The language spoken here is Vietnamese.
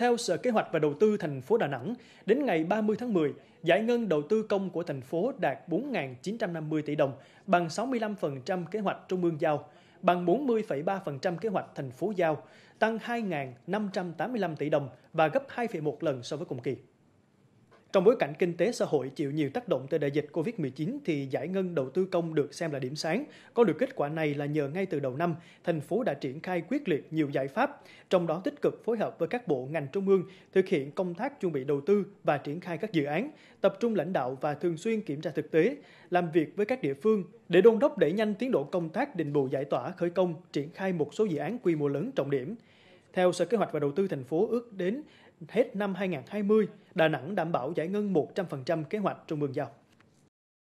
Theo Sở Kế hoạch và Đầu tư thành phố Đà Nẵng, đến ngày 30 tháng 10, giải ngân đầu tư công của thành phố đạt 4.950 tỷ đồng, bằng 65% kế hoạch trung ương giao, bằng 40,3% kế hoạch thành phố giao, tăng 2.585 tỷ đồng và gấp 2,1 lần so với cùng kỳ. Trong bối cảnh kinh tế xã hội chịu nhiều tác động từ đại dịch Covid-19 thì giải ngân đầu tư công được xem là điểm sáng. Có được kết quả này là nhờ ngay từ đầu năm, thành phố đã triển khai quyết liệt nhiều giải pháp, trong đó tích cực phối hợp với các bộ ngành trung ương thực hiện công tác chuẩn bị đầu tư và triển khai các dự án, tập trung lãnh đạo và thường xuyên kiểm tra thực tế, làm việc với các địa phương để đôn đốc đẩy nhanh tiến độ công tác định bù giải tỏa khởi công, triển khai một số dự án quy mô lớn trọng điểm – theo Sở Kế hoạch và Đầu tư thành phố ước đến hết năm 2020, Đà Nẵng đảm bảo giải ngân 100% kế hoạch trung ương giao.